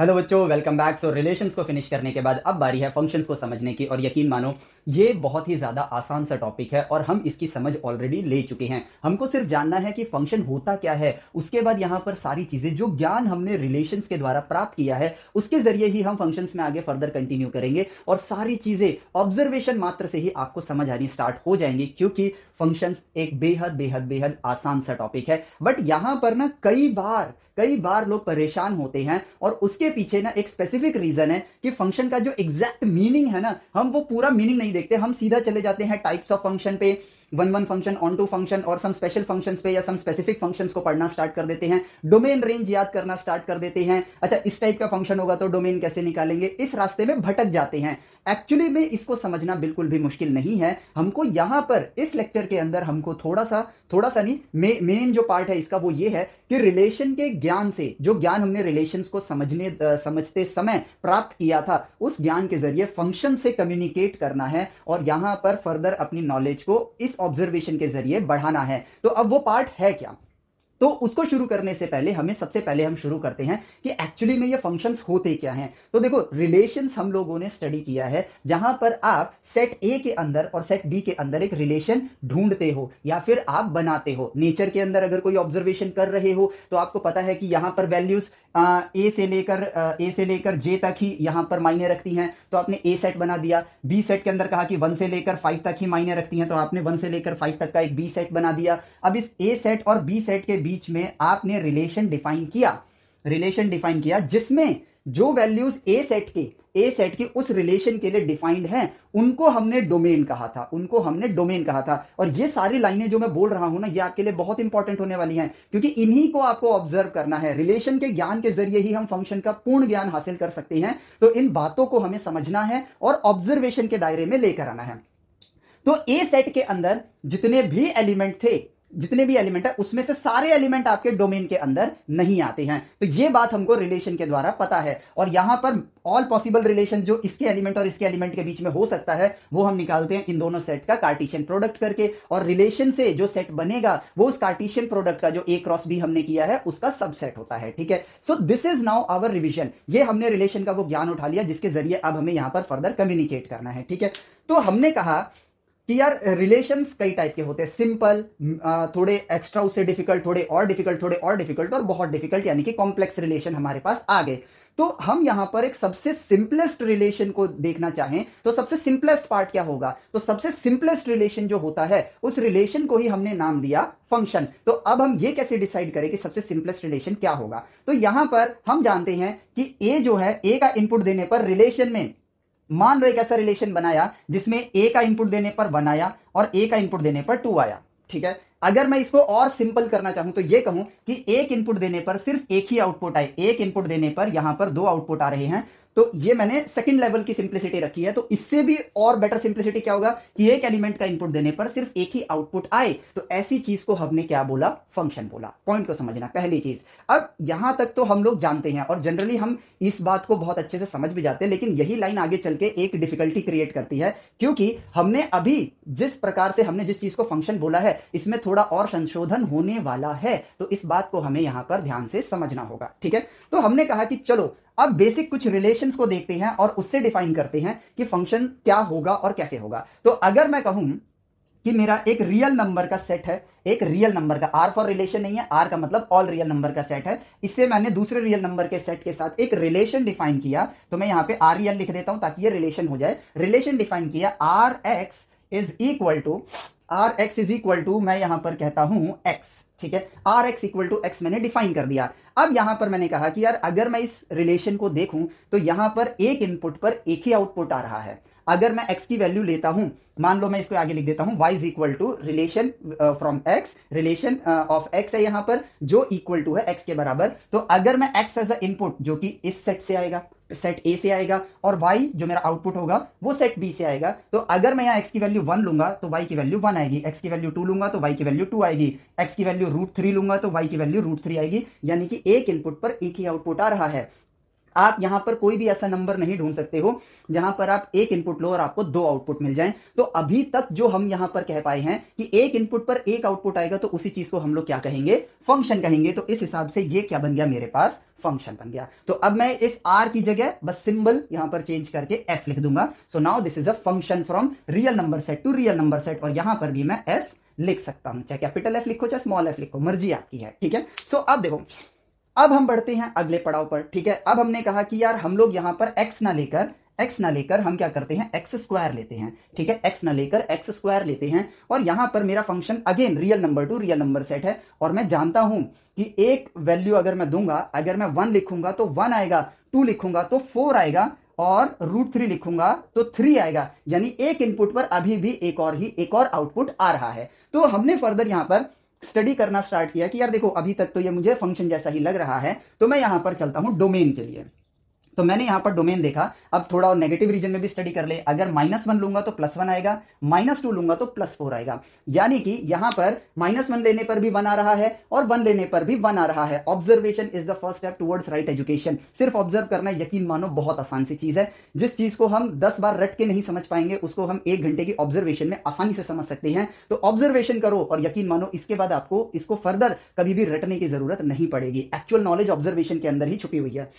hello बच्चों welcome back so relations को finish करने के बाद अब बारी है फंक्शंस को समझने की और यकीन मानो ये बहुत ही ज़्यादा आसान सा टॉपिक है और हम इसकी समझ ऑलरेडी ले चुके हैं हमको सिर्फ जानना है कि फंक्शन होता क्या है उसके बाद यहां पर सारी चीज़ें जो ज्ञान हमने रिलेशन के द्वारा प्राप्त किया है उसके ज़रिए ही हम फंक्शन में आगे फर्दर कंटिन्यू करेंगे और सारी चीज़ें ऑब्जर्वेशन मात्र से ही आपको समझ आनी स्टार्ट हो जाएंगे क्योंकि फंक्शन एक बेहद बेहद बेहद आसान सा टॉपिक है बट यहां पर ना कई बार कई बार लोग परेशान होते हैं और उसके पीछे ना एक स्पेसिफिक रीजन है कि फंक्शन का जो एग्जैक्ट मीनिंग है ना हम वो पूरा मीनिंग नहीं देखते हम सीधा चले जाते हैं टाइप्स ऑफ फंक्शन पे one one function onto function और सम स्पेशल फंक्शन पे या सम स्पेसिफिक फंक्शन को पढ़ना स्टार्ट कर देते हैं डोमेन रेंज याद करना स्टार्ट कर देते हैं अच्छा इस टाइप का फंक्शन होगा तो डोमेन कैसे निकालेंगे इस रास्ते में भटक जाते हैं एक्चुअली में इसको समझना बिल्कुल भी मुश्किल नहीं है हमको यहां पर इस लेक्चर के अंदर हमको थोड़ा सा थोड़ा सा नहीं मेन जो पार्ट है इसका वो ये है कि रिलेशन के ज्ञान से जो ज्ञान हमने रिलेशन को समझने समझते समय प्राप्त किया था उस ज्ञान के जरिए फंक्शन से कम्युनिकेट करना है और यहां पर फर्दर अपनी नॉलेज को इस ऑब्जर्वेशन के जरिए बढ़ाना है तो अब वो पार्ट है क्या तो उसको शुरू करने से पहले हमें सबसे पहले हम शुरू करते हैं कि एक्चुअली में ये फंक्शंस होते क्या हैं तो देखो रिलेशंस हम लोगों ने स्टडी किया है जहां पर आप सेट ए के अंदर और सेट बी के अंदर एक रिलेशन ढूंढते हो या फिर आप बनाते हो नेचर के अंदर अगर कोई ऑब्जर्वेशन कर रहे हो तो आपको पता है कि यहां पर वैल्यूज ए से लेकर ए से लेकर जे तक ही यहां पर मायने रखती हैं तो आपने ए सेट बना दिया बी सेट के अंदर कहा कि वन से लेकर फाइव तक ही मायने रखती हैं तो आपने वन से लेकर फाइव तक का एक बी सेट बना दिया अब इस ए सेट और बी सेट के बीच में आपने रिलेशन डिफाइन किया रिलेशन डिफाइन किया जिसमें जो वैल्यूज ए सेट के ए सेट की उस रिलेशन के लिए डिफाइंड हैं उनको हमने डोमेन कहा था उनको हमने डोमेन कहा था और ये सारी लाइनें जो मैं बोल रहा हूं ना ये आपके लिए बहुत इंपॉर्टेंट होने वाली हैं क्योंकि इन्हीं को आपको ऑब्जर्व करना है रिलेशन के ज्ञान के जरिए ही हम फंक्शन का पूर्ण ज्ञान हासिल कर सकते हैं तो इन बातों को हमें समझना है और ऑब्जर्वेशन के दायरे में लेकर आना है तो ए सेट के अंदर जितने भी एलिमेंट थे जितने भी एलिमेंट है उसमें से सारे एलिमेंट आपके डोमेन के अंदर नहीं आते हैं तो ये बात हमको रिलेशन के द्वारा पता है और यहां पर ऑल पॉसिबल रिलेशन जो इसके एलिमेंट और इसके एलिमेंट के बीच में हो सकता है वो हम निकालते हैं इन दोनों सेट का कार्टिशियन प्रोडक्ट करके और रिलेशन से जो सेट बनेगा वो उस कार्टिशियन प्रोडक्ट का जो ए क्रॉस भी हमने किया है उसका सबसेट होता है ठीक है so this is now our revision ये हमने रिलेशन का वो ज्ञान उठा लिया जिसके जरिए अब हमें यहां पर फर्दर कम्युनिकेट करना है ठीक है तो हमने कहा कि यार रिलेशंस कई टाइप के होते हैं सिंपल थोड़े एक्स्ट्रा उससे डिफिकल्ट थोड़े और डिफिकल्ट थोड़े और डिफिकल्ट और बहुत डिफिकल्ट यानी कि कॉम्प्लेक्स रिलेशन हमारे पास आ गए तो हम यहां पर एक सबसे सिंपलेस्ट रिलेशन को देखना चाहें तो सबसे सिंपलेस्ट पार्ट क्या होगा तो सबसे सिंपलेस्ट रिलेशन जो होता है उस रिलेशन को ही हमने नाम दिया फंक्शन तो अब हम ये कैसे डिसाइड करें कि सबसे सिंपलेस्ट रिलेशन क्या होगा तो यहां पर हम जानते हैं कि ए जो है ए का इनपुट देने पर रिलेशन में मान लो एक ऐसा रिलेशन बनाया जिसमें ए का इनपुट देने पर वन आया और ए का इनपुट देने पर टू आया ठीक है अगर मैं इसको और सिंपल करना चाहूं तो ये कहूं कि एक इनपुट देने पर सिर्फ एक ही आउटपुट आए एक इनपुट देने पर यहां पर दो आउटपुट आ रहे हैं तो ये मैंने सेकंड लेवल की सिंप्लिसिटी रखी है तो इससे भी और बेटर सिंप्लिसिटी क्या होगा कि एक एलिमेंट का इनपुट देने पर सिर्फ एक ही आउटपुट आए तो ऐसी चीज को हमने क्या बोला फंक्शन बोला पॉइंट को समझना पहली चीज अब यहां तक तो हम लोग जानते हैं और जनरली हम इस बात को बहुत अच्छे से समझ भी जाते हैं लेकिन यही लाइन आगे चल के एक डिफिकल्टी क्रिएट करती है क्योंकि हमने अभी जिस प्रकार से हमने जिस चीज को फंक्शन बोला है इसमें थोड़ा और संशोधन होने वाला है तो इस बात को हमें यहां पर ध्यान से समझना होगा ठीक है तो हमने कहा कि चलो अब बेसिक कुछ रिलेशंस को देखते हैं और उससे डिफाइन करते हैं कि फंक्शन क्या होगा और कैसे होगा तो अगर मैं कहूं कि मेरा एक रियल नंबर का सेट है एक रियल नंबर का आर फॉर रिलेशन नहीं है आर का मतलब ऑल रियल नंबर का सेट है इससे मैंने दूसरे रियल नंबर के सेट के साथ एक रिलेशन डिफाइन किया तो मैं यहां पे आर रियल लिख देता हूं ताकि ये रिलेशन हो जाए रिलेशन डिफाइन किया R x is equal to R x is equal to मैं यहां पर कहता हूं एक्स ठीक है R x equal to x मैंने डिफाइन कर दिया अब यहां पर मैंने कहा कि यार अगर मैं इस रिलेशन को देखूं तो यहां पर एक इनपुट पर एक ही आउटपुट आ रहा है अगर मैं एक्स की वैल्यू लेता हूं मान लो मैं इसको आगे लिख देता हूं y is equal to relation from x relation of uh, x है यहां पर जो इक्वल टू है x के बराबर तो अगर मैं x एज अ इनपुट जो कि इस सेट से आएगा सेट ए से आएगा और वाई जो मेरा आउटपुट होगा वो सेट बी से आएगा तो अगर मैं यहाँ एक्स की वैल्यू वन लूंगा तो वाई की वैल्यू वन आएगी एक्स की वैल्यू टू लूंगा तो वाई की वैल्यू टू आएगी एक्स की वैल्यू रूट थ्री लूंगा तो वाई की वैल्यू रूट थ्री आएगी यानी कि एक इनपुट पर एक ही आउटपुट आ रहा है आप यहां पर कोई भी ऐसा नंबर नहीं ढूंढ सकते हो जहां पर आप एक इनपुट लो और आपको दो आउटपुट मिल जाएं तो अभी तक जो हम यहां पर कह पाए हैं कि एक इनपुट पर एक आउटपुट आएगा तो उसी चीज को हम लोग क्या कहेंगे फंक्शन कहेंगे तो इस हिसाब से ये क्या बन गया मेरे पास फंक्शन बन गया तो अब मैं इस आर की जगह बस सिंबल यहां पर चेंज करके एफ लिख दूंगा so now this is a function from real number set to real number set और यहां पर भी मैं एफ लिख सकता हूं चाहे कैपिटल एफ लिखो चाहे स्मॉल एफ लिखो मर्जी आपकी है ठीक है सो so, अब देखो अब हम बढ़ते हैं अगले पड़ाव पर ठीक है अब हमने कहा कि यार हम लोग यहां पर एक्स ना लेकर एक्स ना लेकर हम क्या करते हैं एक्स स्क्वायर लेते हैं ठीक है एक्स ना लेकर एक्स स्क्वायर लेते हैं और यहां पर मेरा function again real number to real number set है और मैं जानता हूं कि एक वैल्यू अगर मैं दूंगा अगर मैं वन लिखूंगा तो वन आएगा टू लिखूंगा तो फोर आएगा और रूट थ्री लिखूंगा तो थ्री आएगा यानी एक इनपुट पर अभी भी एक और ही एक और आउटपुट आ रहा है तो हमने फर्दर यहां पर स्टडी करना स्टार्ट किया कि यार देखो अभी तक तो ये मुझे फंक्शन जैसा ही लग रहा है तो मैं यहां पर चलता हूं डोमेन के लिए तो मैंने यहां पर डोमेन देखा अब थोड़ा और नेगेटिव रीजन में भी स्टडी कर ले अगर माइनस वन लूंगा तो प्लस वन आएगा माइनस टू लूंगा तो प्लस फोर आएगा यानी कि यहां पर माइनस वन लेने पर भी वन आ रहा है और वन लेने पर भी वन आ रहा है observation is the first step towards right education सिर्फ ऑब्जर्व करना यकीन मानो बहुत आसान सी चीज है जिस चीज को हम दस बार रट के नहीं समझ पाएंगे उसको हम एक घंटे की ऑब्जर्वेशन में आसानी से समझ सकते हैं तो ऑब्जर्वेशन करो और यकीन मानो इसके बाद आपको इसको फर्दर कभी भी रटने की जरूरत नहीं पड़ेगी एक्चुअल नॉलेज ऑब्जर्वेशन के अंदर ही छुपी हुई है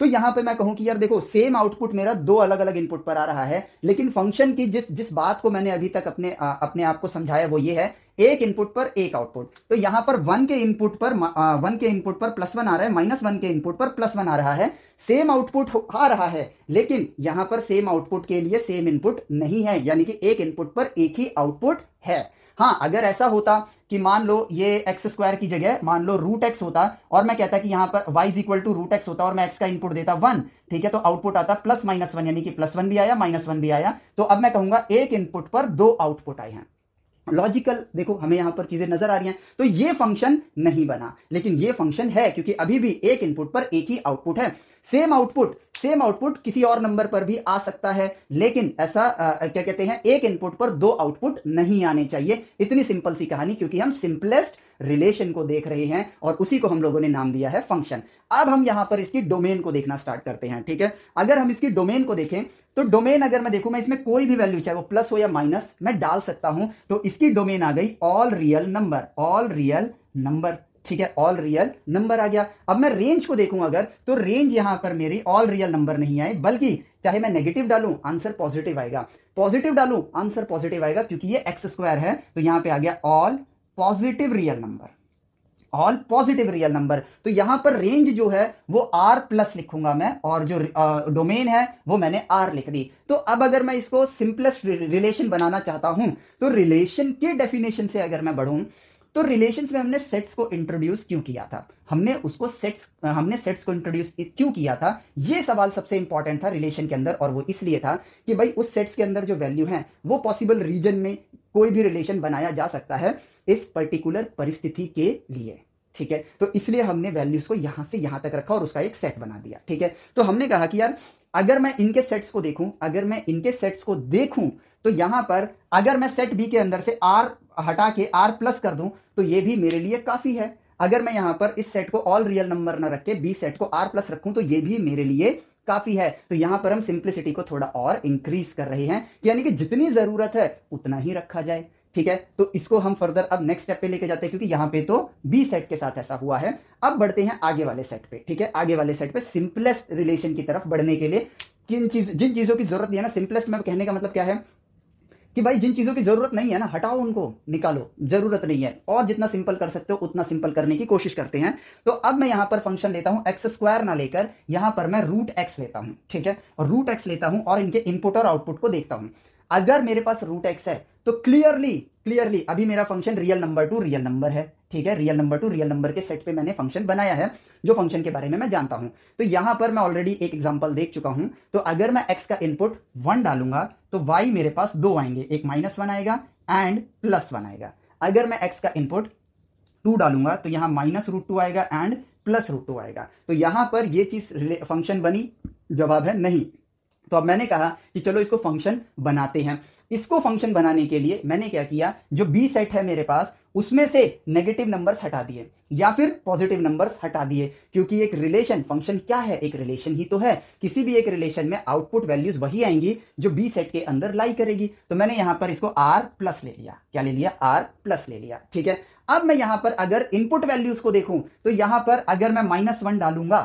तो यहां पे मैं कहूं कि यार देखो सेम आउटपुट मेरा दो अलग अलग इनपुट पर आ रहा है लेकिन फंक्शन की जिस जिस बात को मैंने अभी तक अपने आ, अपने आप को समझाया वो ये है एक इनपुट पर एक आउटपुट तो यहां पर वन के इनपुट पर वन के इनपुट पर प्लस वन आ रहा है माइनस वन के इनपुट पर प्लस वन आ रहा है सेम आउटपुट आ रहा है लेकिन यहां पर सेम आउटपुट के लिए सेम इनपुट नहीं है यानी कि एक इनपुट पर एक ही आउटपुट है हाँ अगर ऐसा होता कि मान लो ये एक्स स्क्वायर की जगह मान लो रूट एक्स होता और मैं कहता कि यहां पर y is equal to root x होता और मैं एक्स का इनपुट देता वन ठीक है तो आउटपुट आता प्लस माइनस वन यानी कि प्लस वन भी आया माइनस वन भी आया तो अब मैं कहूंगा एक इनपुट पर दो आउटपुट आए हैं लॉजिकल देखो हमें यहां पर चीजें नजर आ रही हैं तो ये फंक्शन नहीं बना लेकिन ये फंक्शन है क्योंकि अभी भी एक इनपुट पर एक ही आउटपुट है सेम आउटपुट सेम आउटपुट किसी और नंबर पर भी आ सकता है लेकिन ऐसा आ, क्या कहते हैं एक इनपुट पर दो आउटपुट नहीं आने चाहिए इतनी सिंपल सी कहानी क्योंकि हम सिंपलेस्ट रिलेशन को देख रहे हैं और उसी को हम लोगों ने नाम दिया है फंक्शन अब हम यहां पर इसकी डोमेन को देखना स्टार्ट करते हैं ठीक है अगर हम इसकी डोमेन को देखें तो डोमेन अगर मैं देखूं मैं इसमें कोई भी वैल्यू चाहे वो प्लस हो या माइनस मैं डाल सकता हूं तो इसकी डोमेन आ गई all real number all real number ठीक है ऑल रियल नंबर आ गया अब मैं रेंज को देखूं अगर तो रेंज यहां पर मेरी ऑल रियल नंबर नहीं आई बल्कि चाहे मैं नेगेटिव डालूं आंसर पॉजिटिव आएगा पॉजिटिव डालूं आंसर पॉजिटिव आएगा क्योंकि ये एक्स स्क्वायर है तो यहां पे आ गया all positive real number all positive real number तो यहां पर रेंज जो है वो आर प्लस लिखूंगा मैं और जो डोमेन है वो मैंने आर लिख दी तो अब अगर मैं इसको सिंपलेस्ट रिलेशन बनाना चाहता हूं तो रिलेशन के डेफिनेशन से अगर मैं बढ़ू तो रिलेशन में हमने सेट्स को इंट्रोड्यूस क्यों किया था हमने उसको सेट्स हमने सेट्स को इंट्रोड्यूस क्यों किया था ये सवाल सबसे इंपॉर्टेंट था रिलेशन के अंदर और वो इसलिए था कि भाई उस सेट्स के अंदर जो वैल्यू है वो पॉसिबल रीजन में कोई भी रिलेशन बनाया जा सकता है इस पर्टिकुलर परिस्थिति के लिए ठीक है तो इसलिए हमने वैल्यूज को यहां से यहां तक रखा और उसका एक सेट बना दिया ठीक है तो हमने कहा कि यार अगर मैं इनके सेट्स को देखूं अगर मैं इनके सेट्स को देखूं तो यहां पर अगर मैं सेट बी के अंदर से आर हटा के आर प्लस कर दूं तो ये भी मेरे लिए काफी है अगर मैं यहां पर इस सेट को ऑल रियल नंबर न रख के बी सेट को आर प्लस रखूं तो ये भी मेरे लिए काफी है तो यहां पर हम सिंप्लिसिटी को थोड़ा और इंक्रीज कर रहे हैं यानी कि जितनी जरूरत है उतना ही रखा जाए ठीक है तो इसको हम फर्दर अब नेक्स्ट स्टेप पे लेके जाते हैं क्योंकि यहां पे तो बी सेट के साथ ऐसा हुआ है अब बढ़ते हैं आगे वाले सेट पे ठीक है आगे वाले सेट पे सिंपलेस्ट रिलेशन की तरफ बढ़ने के लिए किन चीज जिन चीजों की जरूरत नहीं है ना सिंपलेस्ट में कहने का मतलब क्या है कि भाई जिन चीज़ों की ज़रूरत नहीं है ना हटाओ उनको निकालो ज़रूरत नहीं है और जितना सिंपल कर सकते हो उतना सिंपल करने की कोशिश करते हैं तो अब मैं यहां पर फंक्शन लेता हूं एक्स स्क्वायर ना लेकर यहां पर मैं रूट एक्स लेता हूं ठीक है और रूट एक्स लेता हूं और इनके इनपुट और आउटपुट को देखता हूं अगर मेरे पास रूट एक्स है तो क्लियरली क्लियरली अभी मेरा function real number to real number है ठीक है real number to real number के सेट पे मैंने फंक्शन बनाया है जो फंक्शन के बारे में मैं जानता हूं तो यहां पर मैं ऑलरेडी एक एग्जांपल देख चुका हूं तो अगर मैं एक्स का इनपुट वन डालूंगा तो वाई मेरे पास दो आएंगे एक माइनस वन आएगा एंड प्लस वन आएगा अगर मैं एक्स का इनपुट टू डालूंगा तो यहां माइनस रूट टू आएगा एंड प्लस रूट टू आएगा तो यहां पर यह चीज फंक्शन बनी जवाब है नहीं तो अब मैंने कहा कि चलो इसको फंक्शन बनाते हैं इसको फंक्शन बनाने के लिए मैंने क्या किया जो बी सेट है मेरे पास उसमें से नेगेटिव नंबर्स हटा दिए या फिर पॉजिटिव नंबर्स हटा दिए क्योंकि एक रिलेशन फंक्शन क्या है एक रिलेशन ही तो है किसी भी एक रिलेशन में आउटपुट वैल्यूज वही आएंगी जो बी सेट के अंदर लाई करेगी तो मैंने यहां पर इसको आर प्लस ले लिया क्या ले लिया आर प्लस ले लिया ठीक है अब मैं यहां पर अगर इनपुट वैल्यूज को देखूं तो यहां पर अगर मैं माइनस वन डालूंगा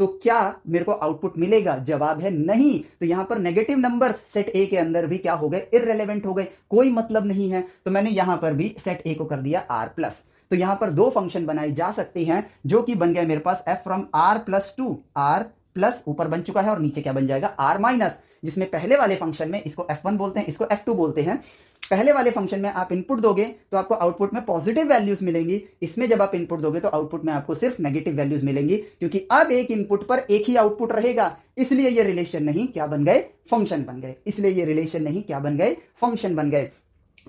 तो क्या मेरे को आउटपुट मिलेगा जवाब है नहीं तो यहां पर नेगेटिव नंबर सेट ए के अंदर भी क्या हो गए इरेलीवेंट हो गए कोई मतलब नहीं है तो मैंने यहां पर भी सेट ए को कर दिया आर प्लस तो यहां पर दो फंक्शन बनाई जा सकती हैं जो कि बन गया मेरे पास F from R plus to R plus ऊपर बन चुका है और नीचे क्या बन जाएगा आर माइनस जिसमें पहले वाले फंक्शन में इसको एफ वन बोलते हैं इसको एफ टू बोलते हैं पहले वाले फंक्शन में आप इनपुट दोगे तो आपको आउटपुट में पॉजिटिव वैल्यूज मिलेंगी इसमें जब आप इनपुट दोगे तो आउटपुट में आपको सिर्फ नेगेटिव वैल्यूज मिलेंगी क्योंकि अब एक इनपुट पर एक ही आउटपुट रहेगा इसलिए ये रिलेशन नहीं क्या बन गए फंक्शन बन गए इसलिए ये रिलेशन नहीं क्या बन गए फंक्शन बन गए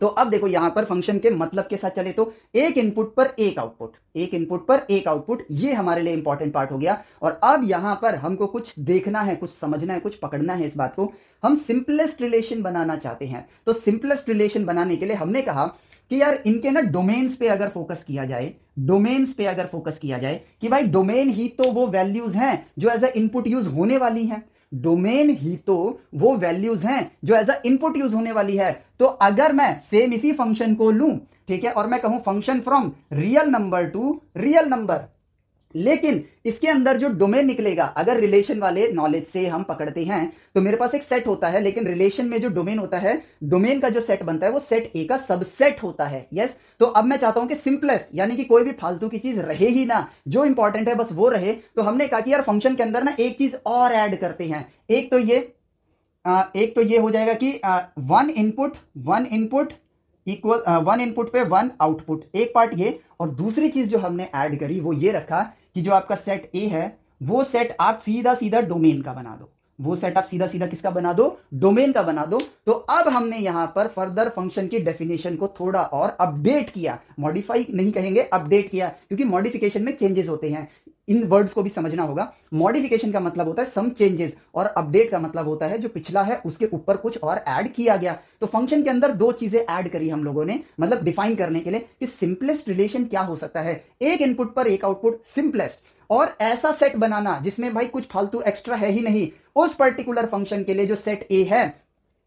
तो अब देखो यहां पर फंक्शन के मतलब के साथ चले तो एक इनपुट पर एक आउटपुट एक इनपुट पर एक आउटपुट ये हमारे लिए इंपॉर्टेंट पार्ट हो गया और अब यहां पर हमको कुछ देखना है कुछ समझना है कुछ पकड़ना है इस बात को हम सिंपलेस्ट रिलेशन बनाना चाहते हैं तो सिंपलेस्ट रिलेशन बनाने के लिए हमने कहा कि यार इनके ना डोमेन्स पे अगर फोकस किया जाए डोमेन्स पे अगर फोकस किया जाए कि भाई डोमेन ही तो वो वैल्यूज हैं जो एज ए इनपुट यूज होने वाली हैं डोमेन ही तो वो वैल्यूज हैं जो एज अ इनपुट यूज होने वाली है तो अगर मैं सेम इसी फंक्शन को लू ठीक है और मैं कहूं function from real number to real number लेकिन इसके अंदर जो डोमेन निकलेगा अगर रिलेशन वाले नॉलेज से हम पकड़ते हैं तो मेरे पास एक सेट होता है लेकिन रिलेशन में जो डोमेन होता है डोमेन का जो सेट बनता है वो सेट ए का सबसेट होता है यस तो अब मैं चाहता हूं कि सिंपलेस्ट यानी कि कोई भी फालतू की चीज रहे ही ना जो इंपॉर्टेंट है बस वो रहे तो हमने कहा कि यार फंक्शन के अंदर ना एक चीज और एड करते हैं एक तो ये आ, एक तो ये हो जाएगा कि one input one input equal one input पे वन आउटपुट एक पार्ट ये और दूसरी चीज जो हमने ऐड करी वो ये रखा कि जो आपका सेट ए है वो सेट आप सीधा सीधा डोमेन का बना दो वो सेट आप सीधा सीधा किसका बना दो डोमेन का बना दो तो अब हमने यहां पर फर्दर फंक्शन की डेफिनेशन को थोड़ा और अपडेट किया मॉडिफाई नहीं कहेंगे अपडेट किया क्योंकि मॉडिफिकेशन में चेंजेस होते हैं इन वर्ड्स को भी समझना होगा मॉडिफिकेशन का मतलब होता है सम चेंजेस और अपडेट का मतलब होता है जो पिछला है उसके ऊपर कुछ और ऐड किया गया तो फंक्शन के अंदर दो चीजें ऐड करी हम लोगों ने मतलब डिफाइन करने के लिए कि सिंपलेस्ट रिलेशन क्या हो सकता है एक इनपुट पर एक आउटपुट सिंपलेस्ट और ऐसा सेट बनाना जिसमें भाई कुछ फालतू एक्स्ट्रा है ही नहीं उस पर्टिकुलर फंक्शन के लिए जो सेट ए है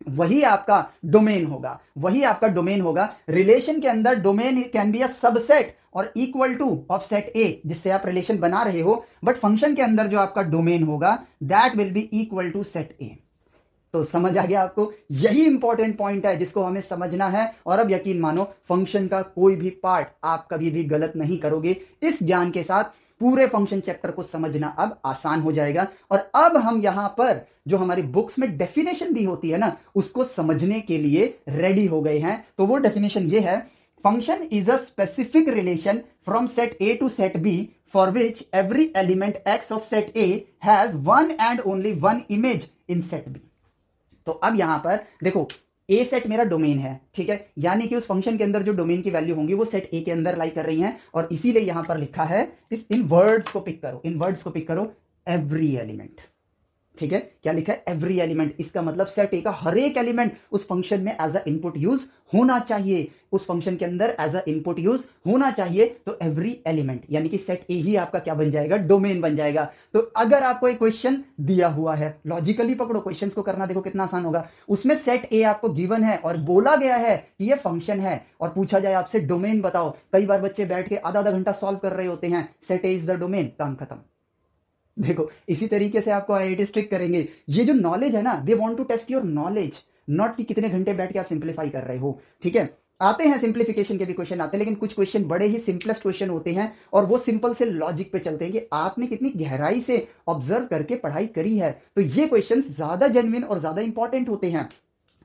वही आपका डोमेन होगा वही आपका डोमेन होगा रिलेशन के अंदर domain can be a subset और equal to of set A जिससे आप रिलेशन बना रहे हो बट फंक्शन के अंदर जो आपका डोमेन होगा that will be equal to set A तो समझ आ गया आपको यही इंपॉर्टेंट पॉइंट है जिसको हमें समझना है और अब यकीन मानो फंक्शन का कोई भी पार्ट आप कभी भी गलत नहीं करोगे इस ज्ञान के साथ पूरे फंक्शन चैप्टर को समझना अब आसान हो जाएगा और अब हम यहां पर जो हमारी बुक्स में डेफिनेशन दी होती है ना उसको समझने के लिए रेडी हो गए हैं तो वो डेफिनेशन ये है function is a specific relation from set A to set B for which every element x of set A has one and only one image in set B तो अब यहां पर देखो ए सेट मेरा डोमेन है ठीक है यानी कि उस फंक्शन के अंदर जो डोमेन की वैल्यू होंगी वो सेट ए के अंदर लाई कर रही हैं और इसीलिए यहां पर लिखा है इस इन वर्ड्स को पिक करो इन वर्ड्स को पिक करो एवरी एलिमेंट ठीक है क्या लिखा है एवरी एलिमेंट इसका मतलब सेट ए का हर एक एलिमेंट उस फंक्शन में एज अ इनपुट यूज होना चाहिए उस फंक्शन के अंदर एज अ इनपुट यूज होना चाहिए तो एवरी एलिमेंट यानी कि सेट ए ही आपका क्या बन जाएगा डोमेन बन जाएगा तो अगर आपको एक क्वेश्चन दिया हुआ है लॉजिकली पकड़ो क्वेश्चन को करना देखो कितना आसान होगा उसमें सेट ए आपको गिवन है और बोला गया है कि यह फंक्शन है और पूछा जाए आपसे डोमेन बताओ कई बार बच्चे बैठ के आधा आधा घंटा सॉल्व कर रहे होते हैं set A is the domain काम खत्म देखो इसी तरीके से आपको आई आई स्ट्रिक करेंगे ये जो नॉलेज है ना they want to test your knowledge not कि कितने घंटे बैठ के आप सिंप्लीफाई कर रहे हो ठीक है आते हैं सिंप्लीफिकेशन के भी क्वेश्चन आते हैं लेकिन कुछ क्वेश्चन बड़े ही सिंपलेस्ट क्वेश्चन होते हैं और वो सिंपल से लॉजिक पे चलते हैं कि आपने कितनी गहराई से ऑब्जर्व करके पढ़ाई करी है तो ये क्वेश्चन ज्यादा जेनविन और ज्यादा इंपॉर्टेंट होते हैं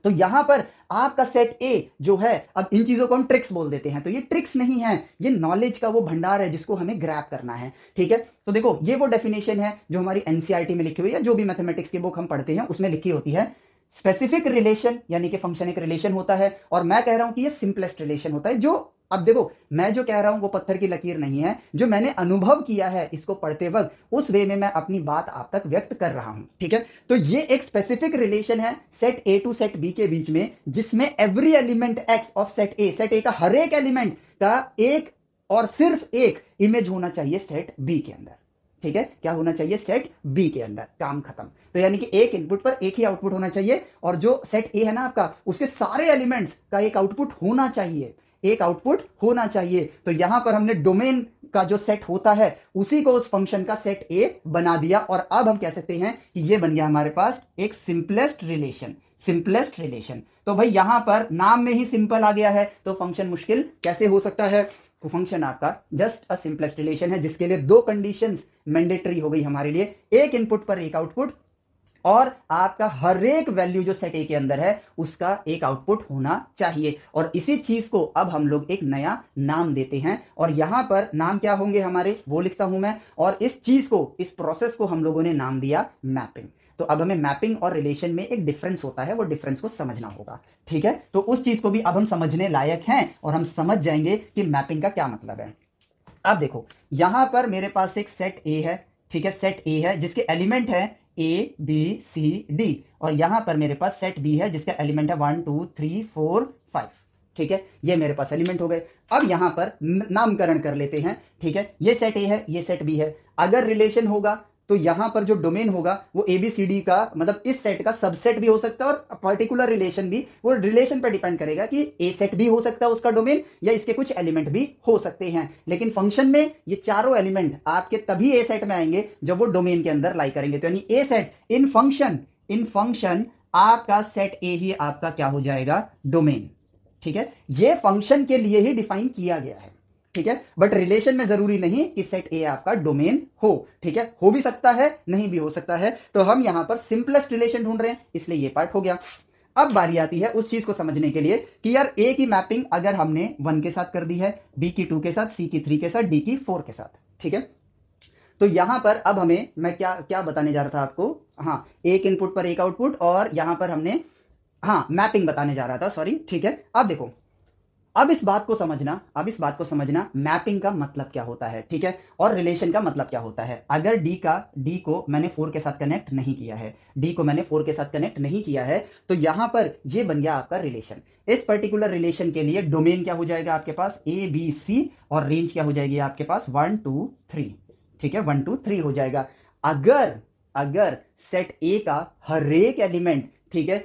तो यहां पर आपका सेट ए जो है अब इन चीजों को हम ट्रिक्स बोल देते हैं तो ये ट्रिक्स नहीं है ये नॉलेज का वो भंडार है जिसको हमें ग्रैप करना है ठीक है तो देखो ये वो डेफिनेशन है जो हमारी एनसीआरटी e में लिखी हुई है जो भी मैथमेटिक्स की बुक हम पढ़ते हैं उसमें लिखी होती है स्पेसिफिक रिलेशन यानी कि फंक्शन एक रिलेशन होता है और मैं कह रहा हूं कि ये सिंपलेस्ट रिलेशन होता है जो अब देखो मैं जो कह रहा हूं वो पत्थर की लकीर नहीं है जो मैंने अनुभव किया है इसको पढ़ते वक्त उस वे में मैं अपनी बात आप तक व्यक्त कर रहा हूं ठीक है तो ये एक स्पेसिफिक रिलेशन है set A to set B के बीच में जिसमें every element x of set A set A का हर एक एलिमेंट का एक और सिर्फ एक इमेज होना चाहिए सेट बी के अंदर ठीक है क्या होना चाहिए सेट बी के अंदर काम खत्म तो यानी कि एक इनपुट पर एक ही आउटपुट होना चाहिए और जो सेट ए है ना आपका उसके सारे एलिमेंट्स का एक आउटपुट होना चाहिए एक आउटपुट होना चाहिए तो यहां पर हमने डोमेन का जो सेट होता है उसी को उस फंक्शन का सेट ए बना दिया और अब हम कह सकते हैं कि ये बन गया हमारे पास एक सिंपलेस्ट रिलेशन सिंपलेस्ट रिलेशन तो भाई यहां पर नाम में ही सिंपल आ गया है तो फंक्शन मुश्किल कैसे हो सकता है तो फंक्शन आपका जस्ट अ सिंपलेस्ट रिलेशन है जिसके लिए दो कंडीशंस मैंडेटरी हो गई हमारे लिए एक इनपुट पर एक आउटपुट और आपका हर एक वैल्यू जो सेट ए के अंदर है उसका एक आउटपुट होना चाहिए और इसी चीज को अब हम लोग एक नया नाम देते हैं और यहां पर नाम क्या होंगे हमारे वो लिखता हूं मैं और इस चीज को इस प्रोसेस को हम लोगों ने नाम दिया मैपिंग तो अब हमें मैपिंग और रिलेशन में एक डिफरेंस होता है वो डिफरेंस को समझना होगा ठीक है तो उस चीज को भी अब हम समझने लायक हैं और हम समझ जाएंगे कि मैपिंग का क्या मतलब है अब देखो यहां पर मेरे पास एक सेट ए है ठीक है सेट ए है जिसके एलिमेंट है ए बी सी डी और यहां पर मेरे पास सेट बी है जिसका एलिमेंट है one two three four five ठीक है ये मेरे पास एलिमेंट हो गए अब यहां पर नामकरण कर लेते हैं ठीक है ये सेट ए है ये सेट बी है अगर रिलेशन होगा तो यहां पर जो डोमेन होगा वो एबीसीडी का मतलब इस सेट का सबसेट भी हो सकता है और पर्टिकुलर रिलेशन भी वो रिलेशन पर डिपेंड करेगा कि ए सेट भी हो सकता है उसका डोमेन या इसके कुछ एलिमेंट भी हो सकते हैं लेकिन फंक्शन में ये चारों एलिमेंट आपके तभी ए सेट में आएंगे जब वो डोमेन के अंदर लाई करेंगे तो यानी A set in function in function आपका सेट ए ही आपका क्या हो जाएगा डोमेन ठीक है ये फंक्शन के लिए ही डिफाइन किया गया है ठीक है बट रिलेशन में जरूरी नहीं कि सेट ए आपका डोमेन हो ठीक है हो भी सकता है नहीं भी हो सकता है तो हम यहां पर सिंपलेस्ट रिलेशन ढूंढ रहे हैं इसलिए ये पार्ट हो गया अब बारी आती है उस चीज को समझने के लिए कि यार ए की मैपिंग अगर हमने वन के साथ कर दी है बी की टू के साथ सी की थ्री के साथ डी की फोर के साथ ठीक है तो यहां पर अब हमें मैं क्या क्या बताने जा रहा था आपको हाँ एक इनपुट पर एक आउटपुट और यहां पर हमने हाँ मैपिंग बताने जा रहा था सॉरी ठीक है अब देखो अब इस बात को समझना अब इस बात को समझना मैपिंग का मतलब क्या होता है ठीक है और रिलेशन का मतलब क्या होता है अगर डी का डी को मैंने फोर के साथ कनेक्ट नहीं किया है डी को मैंने फोर के साथ कनेक्ट नहीं किया है तो यहां पर यह बन गया आपका रिलेशन इस पर्टिकुलर रिलेशन के लिए डोमेन क्या हो जाएगा आपके पास ए बी सी और रेंज क्या हो जाएगी आपके पास वन टू थ्री ठीक है वन टू थ्री हो जाएगा अगर अगर सेट ए का हर एक एलिमेंट ठीक है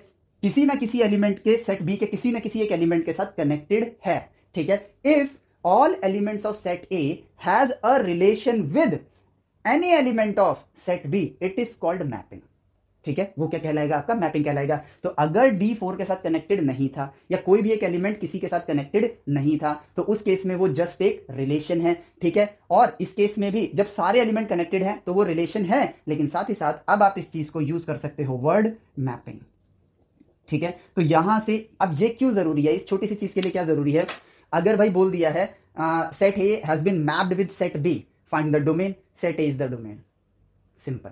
किसी ना किसी एलिमेंट के सेट बी के किसी ना किसी एक एलिमेंट के साथ कनेक्टेड है ठीक है if all element of set A has a relation with any element of set B it is called mapping ठीक है वो क्या कहलाएगा आपका मैपिंग कहलाएगा तो अगर D4 के साथ कनेक्टेड नहीं था या कोई भी एक एलिमेंट किसी के साथ कनेक्टेड नहीं था तो उस केस में वो जस्ट एक रिलेशन है ठीक है और इस केस में भी जब सारे एलिमेंट कनेक्टेड हैं तो वो रिलेशन है लेकिन साथ ही साथ अब आप इस चीज को यूज कर सकते हो वर्ड मैपिंग ठीक है तो यहां से अब ये क्यों जरूरी है इस छोटी सी चीज के लिए क्या जरूरी है अगर भाई बोल दिया है set A has been mapped with set B find the domain set A is the domain simple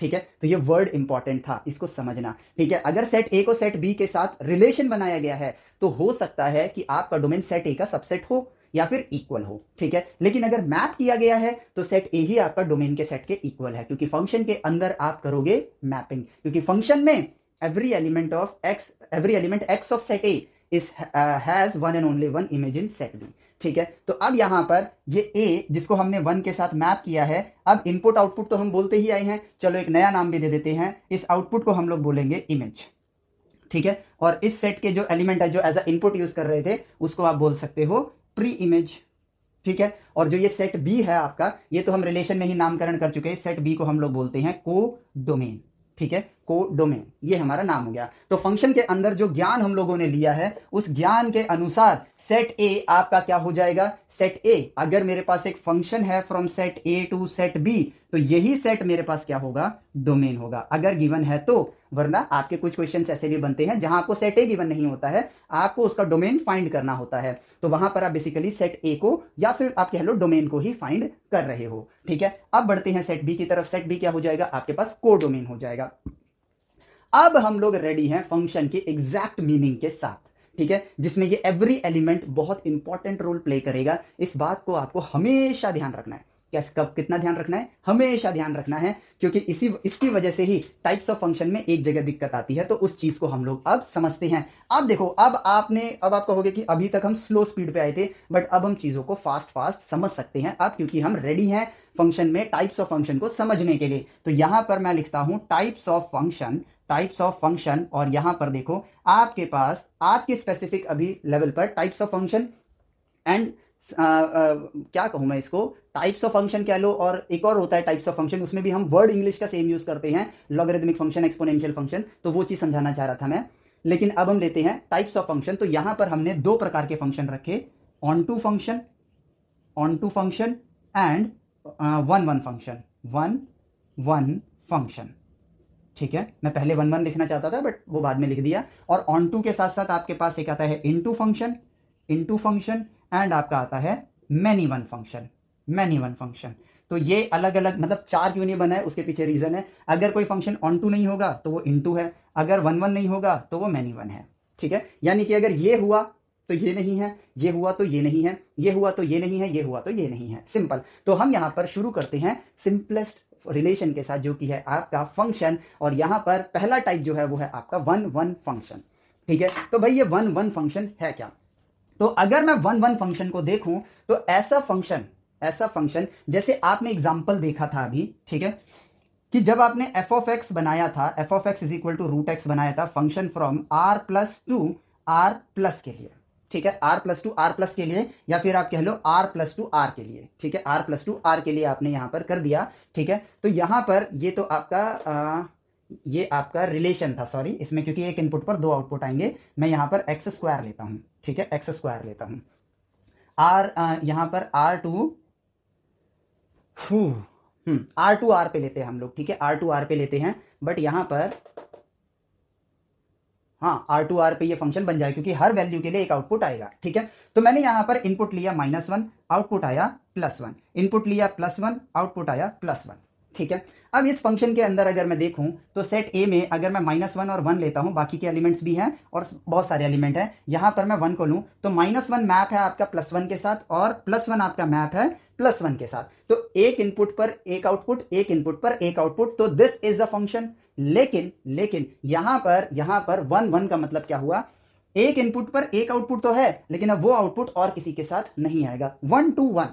ठीक है तो ये वर्ड इंपॉर्टेंट था इसको समझना ठीक है अगर सेट ए को सेट बी के साथ रिलेशन बनाया गया है तो हो सकता है कि आपका डोमेन सेट ए का सबसेट हो या फिर इक्वल हो ठीक है लेकिन अगर मैप किया गया है तो सेट ए ही आपका डोमेन के सेट के इक्वल है क्योंकि फंक्शन के अंदर आप करोगे मैपिंग क्योंकि फंक्शन में every element of x every element x of set A is uh, has one and only one image in set B ठीक है तो अब यहां पर ये A जिसको हमने वन के साथ मैप किया है अब इनपुट आउटपुट तो हम बोलते ही आए हैं चलो एक नया नाम भी दे देते हैं इस आउटपुट को हम लोग बोलेंगे इमेज ठीक है और इस सेट के जो एलिमेंट है जो एज अ इनपुट यूज कर रहे थे उसको आप बोल सकते हो प्री इमेज ठीक है और जो ये सेट बी है आपका ये तो हम रिलेशन में ही नामकरण कर चुके हैं सेट बी को हम लोग बोलते हैं को डोमेन ठीक है को डोमेन ये हमारा नाम हो गया तो फंक्शन के अंदर जो ज्ञान हम लोगों ने लिया है उस ज्ञान के अनुसार सेट ए आपका क्या हो जाएगा सेट ए अगर मेरे पास एक फंक्शन है from set A to set B तो यही सेट मेरे पास क्या होगा डोमेन होगा अगर गिवन है तो वरना आपके कुछ क्वेश्चन ऐसे भी बनते हैं जहां आपको सेट ए गिवन नहीं होता है आपको उसका डोमेन फाइंड करना होता है तो वहां पर आप बेसिकली सेट ए को या फिर आप कह लो डोमेन को ही फाइंड कर रहे हो ठीक है अब बढ़ते हैं सेट बी की तरफ सेट बी क्या हो जाएगा आपके पास को डोमेन हो जाएगा अब हम लोग रेडी हैं फंक्शन की एग्जैक्ट मीनिंग के साथ ठीक है जिसमें ये एवरी एलिमेंट बहुत इंपॉर्टेंट रोल प्ले करेगा इस बात को आपको हमेशा ध्यान रखना है कैसे कब कितना ध्यान रखना है हमेशा ध्यान रखना है क्योंकि इसी इसकी वजह से ही टाइप्स ऑफ फंक्शन में एक जगह दिक्कत आती है तो उस चीज को हम लोग अब समझते हैं अब देखो अब आपने अब आप कहोगे कि अभी तक हम स्लो स्पीड पे आए थे बट अब हम चीजों को फास्ट फास्ट समझ सकते हैं अब क्योंकि हम रेडी हैं फंक्शन में टाइप्स ऑफ फंक्शन को समझने के लिए तो यहां पर मैं लिखता हूं types of function types of function और यहां पर देखो आपके पास आपके स्पेसिफिक अभी लेवल पर टाइप्स ऑफ फंक्शन एंड क्या कहूं मैं इसको टाइप्स ऑफ फंक्शन कह लो और एक और होता है टाइप्स ऑफ फंक्शन उसमें भी हम वर्ड इंग्लिश का सेम यूज करते हैं लॉगरिदमिक फंक्शन एक्सपोनेंशियल फंक्शन तो वो चीज समझाना चाह रहा था मैं लेकिन अब हम लेते हैं टाइप्स ऑफ फंक्शन तो यहां पर हमने दो प्रकार के फंक्शन रखे onto function onto function and one one function one one function ठीक है मैं पहले वन वन लिखना चाहता था बट वो बाद में लिख दिया और ऑन टू के साथ साथ आपके पास एक आता है into function into function and आपका आता है many one function many one function तो ये अलग अलग मतलब चार क्यों नहीं बना है उसके पीछे रीजन है अगर कोई फंक्शन ऑन टू नहीं होगा तो वो इन टू है अगर वन वन नहीं होगा तो वो मैनी वन है ठीक है यानी कि अगर ये हुआ तो ये नहीं है ये हुआ तो ये नहीं है ये हुआ तो ये नहीं है ये हुआ तो ये नहीं है सिंपल तो हम यहां पर शुरू करते हैं सिंपलेस्ट रिलेशन के साथ जो कि है आपका फंक्शन और यहां पर पहला टाइप जो है वो है आपका वन वन फंक्शन ठीक है तो भाई ये वन वन फंक्शन है क्या तो अगर मैं वन वन फंक्शन को देखूं तो ऐसा फंक्शन ऐसा फंक्शन जैसे आपने एग्जाम्पल देखा था अभी ठीक है कि जब आपने एफ ऑफ एक्स बनाया था f of x is equal to root x बनाया था function from R plus to R plus के लिए ठीक है R plus to R plus के लिए या फिर आप कह लो आर प्लस टू आर के लिए ठीक है आर प्लस टू आर के लिए आपने यहां पर कर दिया ठीक है तो यहां पर ये तो आपका आ, ये आपका रिलेशन था सॉरी इसमें क्योंकि एक इनपुट पर दो आउटपुट आएंगे मैं यहां पर एक्स स्क्वायर लेता हूं ठीक है एक्स स्क्वायर लेता हूं आर यहां पर R to hmm R to R पे लेते हैं हम लोग ठीक है आर टू आर पे लेते हैं बट यहां पर हाँ आर टू आर पे ये फंक्शन बन जाए क्योंकि हर वैल्यू के लिए एक आउटपुट आएगा ठीक है तो मैंने यहां पर इनपुट लिया माइनस वन आउटपुट आया प्लस वन इनपुट लिया प्लस वन आउटपुट आया प्लस वन ठीक है अब इस फंक्शन के अंदर अगर मैं देखूं तो सेट ए में अगर मैं माइनस वन और वन लेता हूं बाकी के एलिमेंट्स भी हैं और बहुत सारे एलिमेंट हैं यहां पर मैं वन को लूं तो माइनस वन मैप है आपका प्लस वन के साथ और प्लस वन आपका मैप है प्लस वन के साथ तो एक इनपुट पर एक आउटपुट एक इनपुट पर एक आउटपुट तो दिस इज अ फंक्शन लेकिन लेकिन यहां पर यहां पर वन वन का मतलब क्या हुआ एक इनपुट पर एक आउटपुट तो है लेकिन अब वो आउटपुट और किसी के साथ नहीं आएगा वन टू वन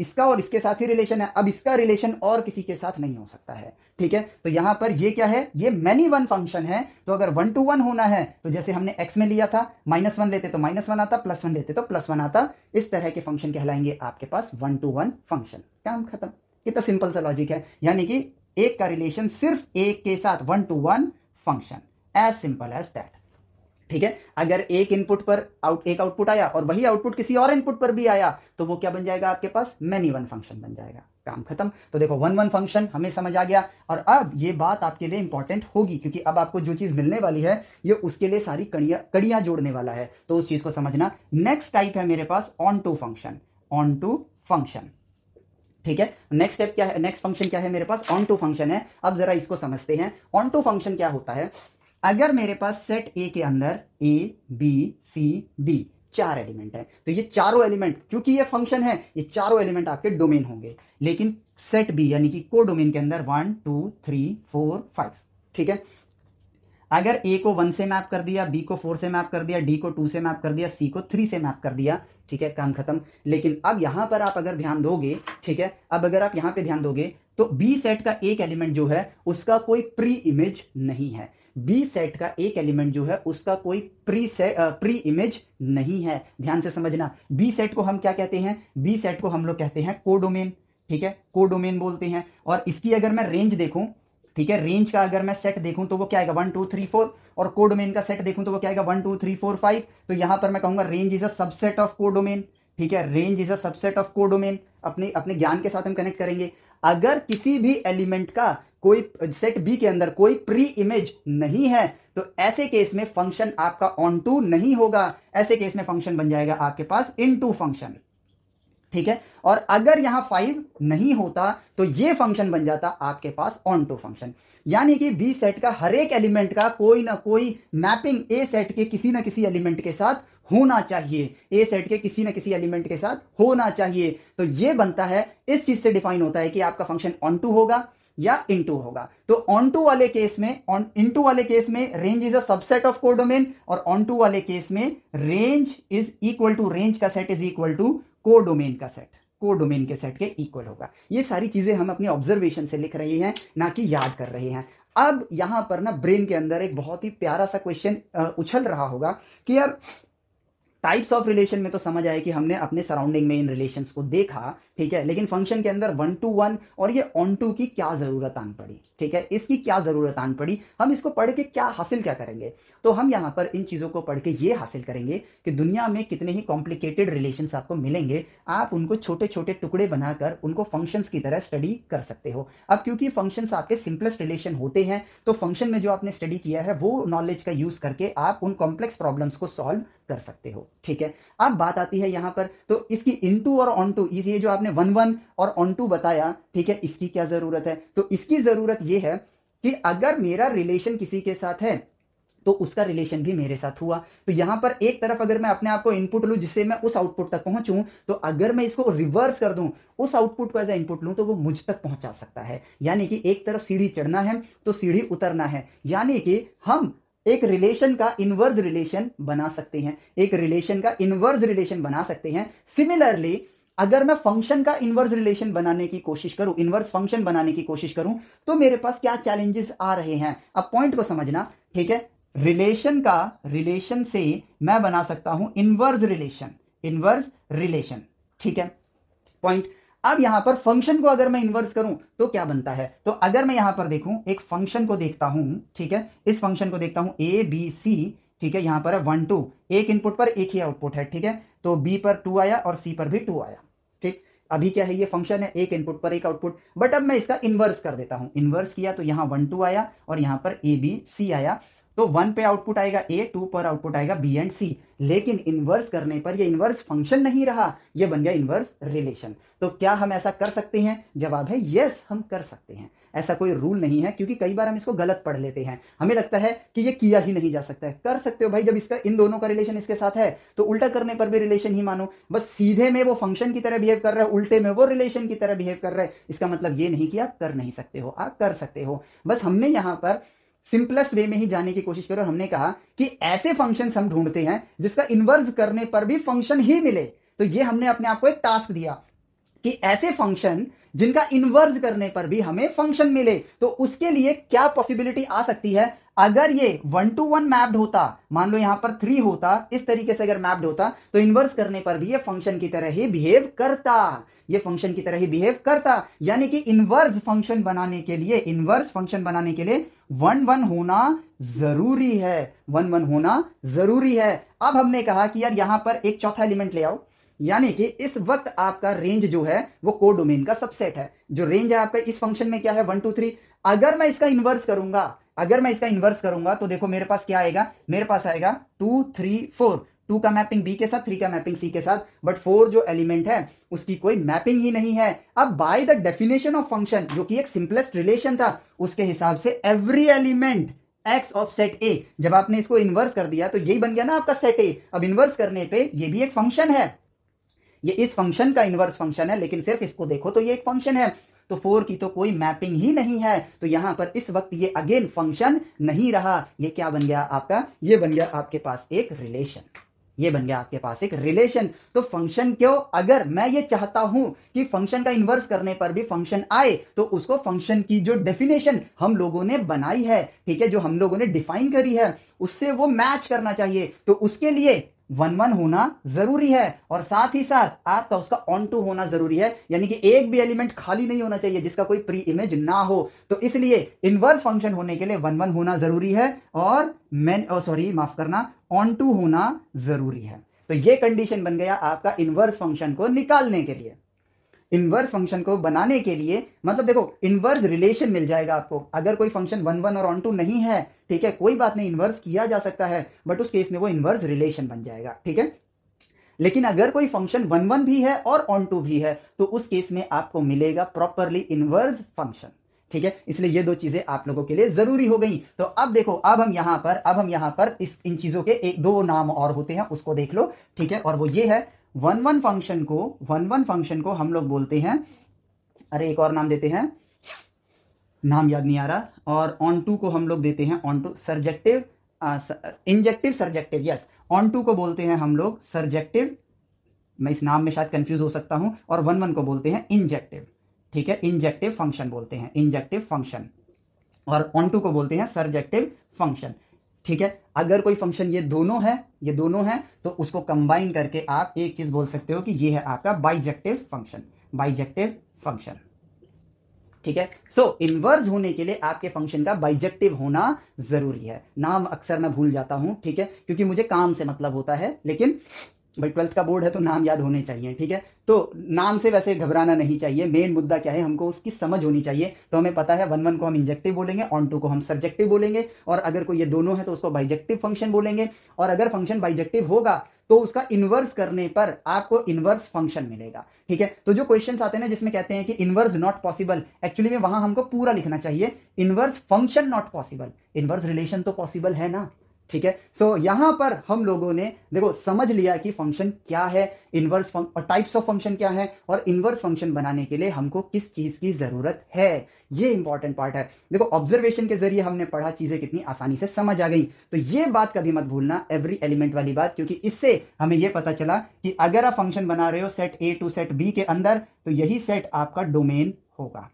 इसका और इसके साथ ही रिलेशन है अब इसका रिलेशन और किसी के साथ नहीं हो सकता है ठीक है तो यहां पर ये क्या है ये मैनी वन फंक्शन है तो अगर वन टू वन होना है तो जैसे हमने एक्स में लिया था माइनस वन लेते तो माइनस वन आता प्लस वन लेते तो प्लस वन आता इस तरह के फंक्शन कहलाएंगे आपके पास वन टू वन फंक्शन काम खत्म कितना सिंपल सा लॉजिक है यानी कि एक का रिलेशन सिर्फ एक के साथ one to one function as simple as that ठीक है अगर एक इनपुट पर आउट एक आउटपुट आया और वही आउटपुट किसी और इनपुट पर भी आया तो वो क्या बन जाएगा आपके पास मैनी वन फंक्शन बन जाएगा काम खत्म तो देखो वन वन फंक्शन हमें समझ आ गया और अब ये बात आपके लिए इंपॉर्टेंट होगी क्योंकि अब आपको जो चीज मिलने वाली है ये उसके लिए सारी कड़िया कड़िया जोड़ने वाला है तो उस चीज को समझना नेक्स्ट टाइप है मेरे पास onto function onto function ठीक है नेक्स्ट स्टेप क्या है नेक्स्ट फंक्शन क्या है मेरे पास ऑन टू फंक्शन है अब जरा इसको समझते हैं ऑन टू फंक्शन क्या होता है अगर मेरे पास सेट ए के अंदर ए बी सी डी चार एलिमेंट है तो ये चारों एलिमेंट क्योंकि ये फंक्शन है ये चारों एलिमेंट आपके डोमेन होंगे लेकिन सेट बी यानी कि को डोमेन के अंदर one two three four five ठीक है अगर ए को वन से मैप कर दिया बी को फोर से मैप कर दिया डी को टू से मैप कर दिया सी को थ्री से मैप कर दिया ठीक है काम खत्म लेकिन अब यहां पर आप अगर ध्यान दोगे ठीक है अब अगर आप यहां पे ध्यान दोगे तो बी सेट का एक एलिमेंट जो है उसका कोई प्री इमेज नहीं है बी सेट का एक एलिमेंट जो है उसका कोई प्री सेट प्री इमेज नहीं है ध्यान से समझना बी सेट को हम क्या कहते हैं बी सेट को हम लोग कहते हैं कोडोमेन ठीक है कोडोमेन बोलते हैं और इसकी अगर मैं रेंज देखूं ठीक है रेंज का अगर मैं सेट देखूं तो वो क्या आएगा वन टू थ्री फोर और कोडोमेन का सेट देखूं तो वो क्या आएगा one two three four five तो यहां पर मैं कहूंगा range is a subset of codomain ठीक है range is a subset of codomain अपने अपने ज्ञान के साथ हम कनेक्ट करेंगे अगर किसी भी एलिमेंट का कोई सेट बी के अंदर कोई प्री इमेज नहीं है तो ऐसे केस में फंक्शन आपका ऑन टू नहीं होगा ऐसे केस में फंक्शन बन जाएगा आपके पास इन टू फंक्शन ठीक है और अगर यहां फाइव नहीं होता तो ये फंक्शन बन जाता आपके पास ऑन टू फंक्शन यानी कि बी सेट का हर एक एलिमेंट का कोई ना कोई मैपिंग ए सेट के किसी ना किसी एलिमेंट के साथ होना चाहिए ए सेट के किसी ना किसी एलिमेंट के साथ होना चाहिए तो ये बनता है इस चीज से डिफाइन होता है कि आपका फंक्शन ऑन टू होगा या इनटू होगा तो ऑन टू वाले केस में ऑन इनटू वाले केस में range is a subset of codomain और ऑन टू वाले केस में range is equal to range का set is equal to codomain का सेट कोडोमेन के सेट के इक्वल होगा ये सारी चीजें हम अपने ऑब्जर्वेशन से लिख रहे हैं ना कि याद कर रहे हैं अब यहां पर ना ब्रेन के अंदर एक बहुत ही प्यारा सा क्वेश्चन उछल रहा होगा कि यार टाइप्स ऑफ रिलेशन में तो समझ आए कि हमने अपने सराउंडिंग में इन रिलेशंस को देखा ठीक है लेकिन फंक्शन के अंदर वन टू वन और ये ऑन टू की क्या जरूरत आन पड़ी ठीक है इसकी क्या जरूरत आन पड़ी हम इसको पढ़ के क्या हासिल क्या करेंगे तो हम यहां पर इन चीज़ों को पढ़ के ये हासिल करेंगे कि दुनिया में कितने ही कॉम्प्लिकेटेड रिलेशन आपको मिलेंगे आप उनको छोटे छोटे टुकड़े बनाकर उनको फंक्शन की तरह स्टडी कर सकते हो अब क्योंकि फंक्शन आपके सिंपलेस्ट रिलेशन होते हैं तो फंक्शन में जो आपने स्टडी किया है वो नॉलेज का यूज करके आप उन कॉम्प्लेक्स प्रॉब्लम्स को सॉल्व कर सकते हो ठीक है अब बात आती है यहां पर तो इसकी इनटू और ऑन टू ये जो आपने आपने वन वन और ऑन टू बताया ठीक है इसकी क्या जरूरत है तो इसकी जरूरत यह है कि अगर मेरा रिलेशन किसी के साथ है तो उसका रिलेशन भी मेरे साथ हुआ तो यहां पर एक तरफ अगर मैं अपने आप को इनपुट लू जिससे मैं उस आउटपुट तक पहुंचू तो अगर मैं इसको रिवर्स कर दूं उस आउटपुट को एज इनपुट लू तो वो मुझ तक पहुंचा सकता है यानी कि एक तरफ सीढ़ी चढ़ना है तो सीढ़ी उतरना है यानी कि हम एक रिलेशन का इनवर्स रिलेशन बना सकते हैं एक रिलेशन का इनवर्स रिलेशन बना सकते हैं सिमिलरली अगर मैं फंक्शन का इनवर्स रिलेशन बनाने की कोशिश करूं इनवर्स फंक्शन बनाने की कोशिश करूं तो मेरे पास क्या चैलेंजेस आ रहे हैं अब पॉइंट को समझना ठीक है रिलेशन का रिलेशन से मैं बना सकता हूं इनवर्स रिलेशन इनवर्स रिलेशन ठीक है पॉइंट अब यहां पर फंक्शन को अगर मैं इन्वर्स करूं तो क्या बनता है तो अगर मैं यहां पर देखूं एक फंक्शन को देखता हूं ठीक है इस फंक्शन को देखता हूं ए बी सी ठीक है यहां पर है वन टू एक इनपुट पर एक ही आउटपुट है ठीक है तो बी पर टू आया और सी पर भी टू आया अभी क्या है ये फंक्शन है एक इनपुट पर एक आउटपुट बट अब मैं इसका इन्वर्स कर देता हूं इन्वर्स किया तो यहां वन टू आया और यहां पर ए बी सी आया तो वन पे आउटपुट आएगा ए टू पर आउटपुट आएगा बी एंड सी लेकिन इन्वर्स करने पर ये इन्वर्स फंक्शन नहीं रहा ये बन गया इन्वर्स रिलेशन तो क्या हम ऐसा कर सकते हैं जवाब है यस हम कर सकते हैं ऐसा कोई रूल नहीं है क्योंकि कई बार हम इसको गलत पढ़ लेते हैं हमें लगता है कि ये किया ही नहीं जा सकता है कर सकते हो भाई जब इसका इन दोनों का रिलेशन इसके साथ है तो उल्टा करने पर भी रिलेशन ही मानो बस सीधे में वो फंक्शन की तरह बिहेव कर रहा है उल्टे में वो रिलेशन की तरह बिहेव कर रहा है इसका मतलब ये नहीं कि आप कर नहीं सकते हो आप कर सकते हो बस हमने यहां पर सिंपलेस्ट वे में ही जाने की कोशिश करो हमने कहा कि ऐसे फंक्शन हम ढूंढते हैं जिसका इन्वर्स करने पर भी फंक्शन ही मिले तो ये हमने अपने आप को एक टास्क दिया कि ऐसे फंक्शन जिनका इन्वर्स करने पर भी हमें फंक्शन मिले तो उसके लिए क्या पॉसिबिलिटी आ सकती है अगर ये वन टू वन मैप्ड होता मान लो यहां पर थ्री होता इस तरीके से अगर मैप्ड होता तो इन्वर्स करने पर भी ये फंक्शन की तरह ही बिहेव करता ये फंक्शन की तरह ही बिहेव करता यानी कि इन्वर्स फंक्शन बनाने के लिए इन्वर्स फंक्शन बनाने के लिए वन वन होना जरूरी है वन वन होना जरूरी है अब हमने कहा कि यार यहां पर एक चौथा एलिमेंट ले आओ यानी कि इस वक्त आपका रेंज जो है वो को डोमेन का सबसेट है जो रेंज है आपका इस फंक्शन में क्या है वन टू थ्री अगर मैं इसका इन्वर्स करूंगा अगर मैं इसका इन्वर्स करूंगा तो देखो मेरे पास क्या आएगा मेरे पास आएगा टू थ्री फोर टू का मैपिंग बी के साथ थ्री का मैपिंग सी के साथ बट फोर जो एलिमेंट है उसकी कोई मैपिंग ही नहीं है अब by the definition of function जो कि एक सिंपलेस्ट रिलेशन था उसके हिसाब से every element x of set A जब आपने इसको इन्वर्स कर दिया तो यही बन गया ना आपका सेट ए अब इन्वर्स करने पे ये भी एक फंक्शन है ये इस फंक्शन का इनवर्स फंक्शन है लेकिन सिर्फ इसको देखो तो ये एक फंक्शन है तो फोर की तो कोई मैपिंग ही नहीं है तो यहां पर इस वक्त ये अगेन फंक्शन नहीं रहा ये क्या बन गया आपका ये बन गया आपके पास एक रिलेशन ये बन गया आपके पास एक रिलेशन तो फंक्शन क्यों अगर मैं ये चाहता हूं कि फंक्शन का इन्वर्स करने पर भी फंक्शन आए तो उसको फंक्शन की जो डेफिनेशन हम लोगों ने बनाई है ठीक है जो हम लोगों ने डिफाइन करी है उससे वो मैच करना चाहिए तो उसके लिए वन वन होना जरूरी है और साथ ही साथ आपका उसका ऑन टू होना जरूरी है यानी कि एक भी एलिमेंट खाली नहीं होना चाहिए जिसका कोई प्री इमेज ना हो तो इसलिए इनवर्स फंक्शन होने के लिए वन वन होना जरूरी है और मैन सॉरी oh, माफ करना ऑन टू होना जरूरी है तो ये कंडीशन बन गया आपका इनवर्स फंक्शन को निकालने के लिए इनवर्स फंक्शन को बनाने के लिए मतलब देखो इनवर्स रिलेशन मिल जाएगा आपको अगर कोई फंक्शन वन वन और ऑन टू नहीं है ठीक है कोई बात नहीं इनवर्स किया जा सकता है बट उस केस में वो इनवर्स रिलेशन बन जाएगा ठीक है लेकिन अगर कोई फंक्शन वन वन भी है और ऑन टू भी है तो उस केस में आपको मिलेगा प्रॉपरली इनवर्स फंक्शन ठीक है इसलिए ये दो चीजें आप लोगों के लिए जरूरी हो गई तो अब देखो अब हम यहां पर अब हम यहां पर इस इन चीजों के एक दो नाम और होते हैं उसको देख लो ठीक है और वो ये है वन वन फंक्शन को वन वन फंक्शन को हम लोग बोलते हैं अरे एक और नाम देते हैं नाम याद नहीं आ रहा और ऑन टू को हम लोग देते हैं onto surjective injective surjective yes onto को बोलते हैं हम लोग सर्जेक्टिव मैं इस नाम में शायद कंफ्यूज हो सकता हूं और वन वन को बोलते हैं इंजेक्टिव ठीक है इंजेक्टिव फंक्शन बोलते हैं इंजेक्टिव फंक्शन और ऑन टू को बोलते हैं सर्जेक्टिव फंक्शन ठीक है अगर कोई फंक्शन ये दोनों है ये दोनों है तो उसको कंबाइन करके आप एक चीज बोल सकते हो कि ये है आपका बाइजेक्टिव फंक्शन बाइजेक्टिव फंक्शन ठीक है सो so, इन्वर्स होने के लिए आपके फंक्शन का बाइजेक्टिव होना जरूरी है नाम अक्सर मैं भूल जाता हूं ठीक है क्योंकि मुझे काम से मतलब होता है लेकिन भाई ट्वेल्थ का बोर्ड है तो नाम याद होने चाहिए ठीक है तो नाम से वैसे घबराना नहीं चाहिए मेन मुद्दा क्या है हमको उसकी समझ होनी चाहिए तो हमें पता है वन वन को हम इंजेक्टिव बोलेंगे ऑन टू को हम सब्जेक्टिव बोलेंगे और अगर कोई ये दोनों है तो उसको बाइजेक्टिव फंक्शन बोलेंगे और अगर फंक्शन बाइजेक्टिव होगा तो उसका इन्वर्स करने पर आपको इन्वर्स फंक्शन मिलेगा ठीक है तो जो क्वेश्चन आते हैं ना जिसमें कहते हैं कि इन्वर्स नॉट पॉसिबल एक्चुअली में वहां हमको पूरा लिखना चाहिए inverse function not possible inverse relation तो पॉसिबल है ना ठीक है सो so, यहां पर हम लोगों ने देखो समझ लिया कि फंक्शन क्या है इनवर्स और टाइप्स ऑफ फंक्शन क्या है और इनवर्स फंक्शन बनाने के लिए हमको किस चीज की जरूरत है ये इंपॉर्टेंट पार्ट है देखो ऑब्जर्वेशन के जरिए हमने पढ़ा चीजें कितनी आसानी से समझ आ गई तो ये बात कभी मत भूलना एवरी एलिमेंट वाली बात क्योंकि इससे हमें यह पता चला कि अगर आप फंक्शन बना रहे हो set A to set B के अंदर तो यही सेट आपका डोमेन होगा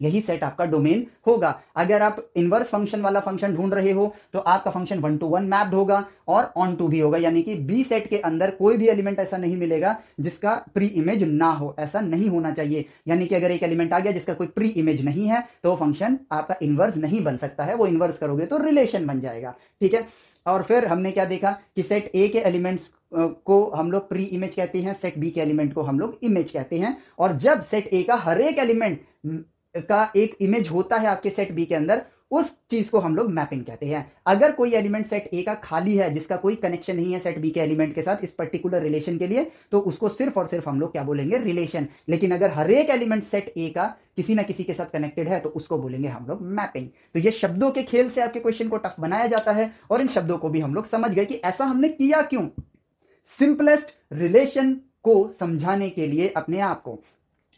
यही सेट आपका डोमेन होगा अगर आप इनवर्स फंक्शन वाला फंक्शन ढूंढ रहे हो तो आपका function one to one mapped होगा और ऑन टू भी होगा यानी कि बी सेट के अंदर कोई भी एलिमेंट ऐसा नहीं मिलेगा जिसका प्री इमेज ना हो ऐसा नहीं होना चाहिए यानी कि अगर एक एलिमेंट आ गया जिसका कोई प्री इमेज नहीं है तो फंक्शन आपका इनवर्स नहीं बन सकता है वो इनवर्स करोगे तो रिलेशन बन जाएगा ठीक है और फिर हमने क्या देखा कि सेट ए के एलिमेंट्स को हम लोग प्री इमेज कहते हैं सेट बी के एलिमेंट को हम लोग इमेज कहते हैं और जब सेट ए का हर एक एलिमेंट का एक इमेज होता है आपके सेट बी के अंदर उस चीज को हम लोग मैपिंग कहते हैं अगर कोई एलिमेंट सेट ए का खाली है जिसका कोई कनेक्शन नहीं है सेट बी के एलिमेंट के साथ इस पर्टिकुलर रिलेशन के लिए तो उसको सिर्फ और सिर्फ हम लोग क्या बोलेंगे रिलेशन लेकिन अगर हर एक एलिमेंट सेट ए का किसी ना किसी के साथ कनेक्टेड है तो उसको बोलेंगे हम लोग मैपिंग तो ये शब्दों के खेल से आपके क्वेश्चन को टफ बनाया जाता है और इन शब्दों को भी हम लोग समझ गए कि ऐसा हमने किया क्यों सिंपलेस्ट रिलेशन को समझाने के लिए अपने आप को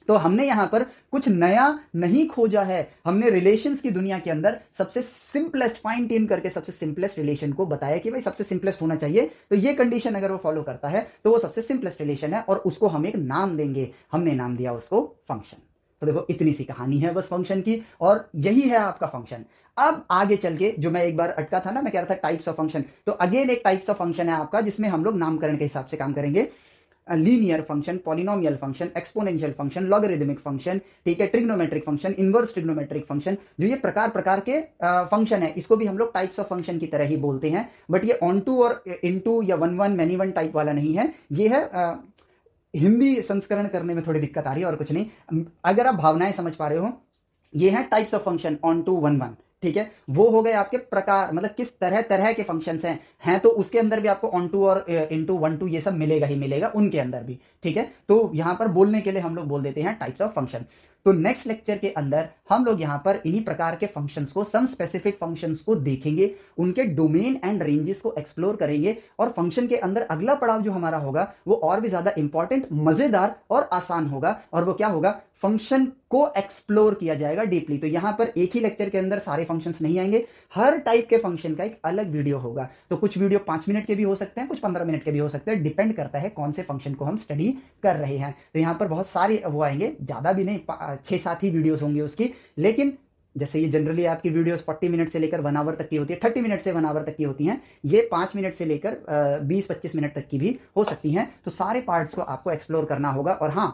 तो हमने यहां पर कुछ नया नहीं खोजा है हमने रिलेशंस की दुनिया के अंदर सबसे सिंपलेस्ट फाइन इन करके सबसे सिंपलेस्ट रिलेशन को बताया कि भाई सबसे सिंपलेस्ट होना चाहिए तो ये कंडीशन अगर वो फॉलो करता है तो वो सबसे सिंपलेस्ट रिलेशन है और उसको हम एक नाम देंगे हमने नाम दिया उसको फंक्शन तो देखो इतनी सी कहानी है बस फंक्शन की और यही है आपका फंक्शन अब आगे चल के जो मैं एक बार अटका था ना मैं कह रहा था टाइप्स ऑफ फंक्शन तो अगेन एक टाइप्स ऑफ फंक्शन है आपका जिसमें हम लोग नामकरण के हिसाब से काम करेंगे linear function polynomial function exponential function logarithmic function ठीक है trigonometric function inverse trigonometric function जो ये प्रकार प्रकार के फंक्शन है इसको भी हम लोग टाइप्स ऑफ फंक्शन की तरह ही बोलते हैं बट ये ऑन टू और इन टू या one one many one type वाला नहीं है ये है आ, हिंदी संस्करण करने में थोड़ी दिक्कत आ रही है और कुछ नहीं अगर आप भावनाएं समझ पा रहे हो ये है types of function onto one one ठीक है वो हो गए आपके प्रकार मतलब किस तरह तरह के फंक्शन हैं हैं तो उसके अंदर भी आपको ऑन टू और इन टू वन टू ये सब मिलेगा ही मिलेगा उनके अंदर भी ठीक है तो यहां पर बोलने के लिए हम लोग बोल देते हैं टाइप्स ऑफ फंक्शन तो नेक्स्ट लेक्चर के अंदर हम लोग यहां पर इन्हीं प्रकार के फंक्शंस को सम स्पेसिफिक फंक्शंस को देखेंगे उनके डोमेन एंड रेंजेस को एक्सप्लोर करेंगे और फंक्शन के अंदर अगला पड़ाव जो हमारा होगा वो और भी ज्यादा इंपॉर्टेंट मजेदार और आसान होगा और वो क्या होगा फंक्शन को एक्सप्लोर किया जाएगा डीपली तो यहां पर एक ही लेक्चर के अंदर सारे फंक्शंस नहीं आएंगे हर टाइप के फंक्शन का एक अलग वीडियो होगा तो कुछ वीडियो पांच मिनट के भी हो सकते हैं कुछ पंद्रह मिनट के भी हो सकते हैं डिपेंड करता है कौन से फंक्शन को हम स्टडी कर रहे हैं तो यहां पर बहुत सारे वो आएंगे ज्यादा भी नहीं छः सात ही वीडियोस होंगी उसकी लेकिन जैसे ये जनरली आपकी वीडियोस 40 मिनट से लेकर वन आवर तक की होती है 30 मिनट से वन आवर तक की होती हैं ये पाँच मिनट से लेकर 20-25 मिनट तक की भी हो सकती हैं तो सारे पार्ट्स को आपको एक्सप्लोर करना होगा और हाँ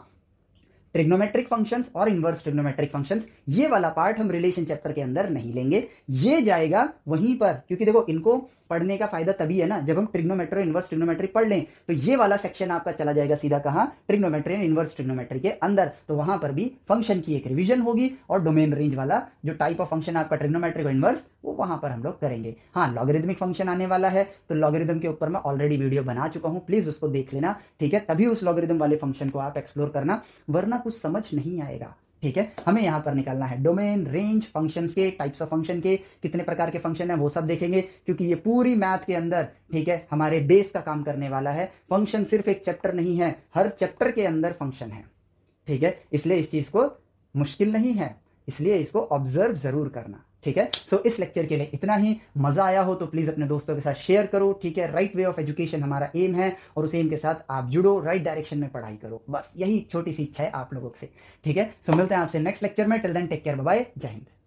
ट्रिग्नोमेट्रिक फंक्शंस और इनवर्स ट्रिग्नोमेट्रिक फंक्शंस ये वाला पार्ट हम रिलेशन चैप्टर के अंदर नहीं लेंगे ये जाएगा वहीं पर क्योंकि देखो इनको पढ़ने का फायदा तभी है ना जब हम ट्रिग्नोमेट्री इनवर्स ट्रिग्नोमेट्रिक पढ़ लें तो ये वाला सेक्शन आपका चला जाएगा सीधा कहा ट्रिग्नोमेट्री एंड इनवर्स ट्रिग्नोमेट्री के अंदर तो वहां पर भी फंक्शन की एक रिविजन होगी और डोमेन रेंज वाला जो टाइप ऑफ फंक्शन आपका ट्रिग्नोमेट्रिक और इनवर्स वो वहां पर हम लोग करेंगे हाँ लॉगरिदमिक फंक्शन आने वाला है तो लॉगरिदम के ऊपर मैं ऑलरेडी वीडियो बना चुका हूं प्लीज उसको देख लेना ठीक है तभी उस लॉगरिदम वाले फंक्शन को आप एक्सप्लोर करना वरना कुछ समझ नहीं आएगा ठीक है हमें यहां पर निकालना है डोमेन रेंज फंक्शन के टाइप्स ऑफ फंक्शन के कितने प्रकार के फंक्शन है वो सब देखेंगे क्योंकि ये पूरी मैथ के अंदर ठीक है हमारे बेस का काम करने वाला है फंक्शन सिर्फ एक चैप्टर नहीं है हर चैप्टर के अंदर फंक्शन है ठीक है इसलिए इस चीज को मुश्किल नहीं है इसलिए इसको ऑब्जर्व जरूर करना ठीक है सो so, इस लेक्चर के लिए इतना ही मजा आया हो तो प्लीज अपने दोस्तों के साथ शेयर करो ठीक है राइट वे ऑफ एजुकेशन हमारा एम है और उस एम के साथ आप जुड़ो राइट डायरेक्शन में पढ़ाई करो बस यही छोटी सी इच्छा है आप लोगों से ठीक है सो so, मिलते हैं आपसे नेक्स्ट लेक्चर में till then take care bye जय हिंद